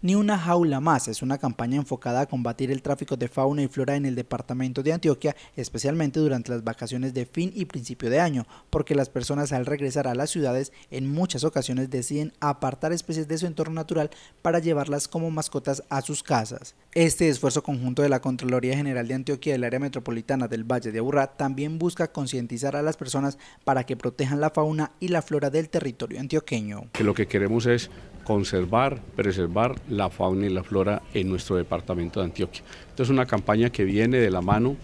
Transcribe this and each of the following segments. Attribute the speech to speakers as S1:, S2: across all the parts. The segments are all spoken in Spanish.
S1: Ni una jaula más es una campaña enfocada a combatir el tráfico de fauna y flora en el departamento de Antioquia, especialmente durante las vacaciones de fin y principio de año, porque las personas al regresar a las ciudades en muchas ocasiones deciden apartar especies de su entorno natural para llevarlas como mascotas a sus casas. Este esfuerzo conjunto de la Contraloría General de Antioquia del área metropolitana del Valle de Aburrá también busca concientizar a las personas para que protejan la fauna y la flora del territorio antioqueño.
S2: Que lo que queremos es conservar, preservar la fauna y la flora en nuestro departamento de Antioquia. Esto es una campaña que viene de la mano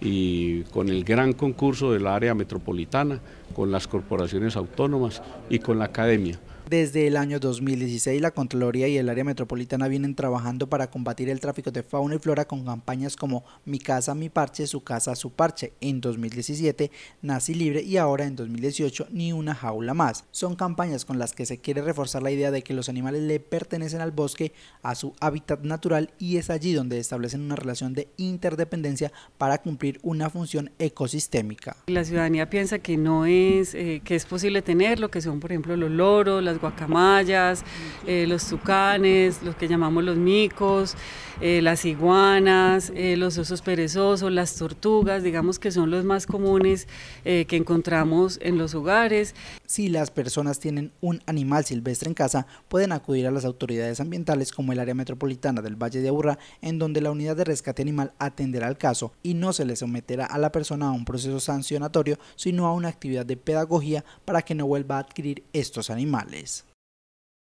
S2: y con el gran concurso del área metropolitana, con las corporaciones autónomas y con la academia.
S1: Desde el año 2016, la Contraloría y el área metropolitana vienen trabajando para combatir el tráfico de fauna y flora con campañas como Mi casa, mi parche, su casa, su parche. En 2017, Nací Libre y ahora en 2018, Ni una jaula más. Son campañas con las que se quiere reforzar la idea de que los animales le pertenecen al bosque, a su hábitat natural y es allí donde establecen una relación de interdependencia para cumplir una función ecosistémica.
S3: La ciudadanía piensa que no es, eh, que es posible tenerlo, que son por ejemplo los loros, las guacamayas, eh, los tucanes, los que llamamos los micos, eh, las iguanas, eh, los osos perezosos, las tortugas, digamos que son los más comunes que encontramos en los hogares. Si las personas
S1: tienen un animal silvestre en casa, pueden acudir a las autoridades ambientales como el área metropolitana del Valle de Aburra, en donde la unidad de rescate animal atenderá el caso y no se le someterá a la persona a un proceso sancionatorio, sino a una actividad de pedagogía para que no vuelva a adquirir estos animales.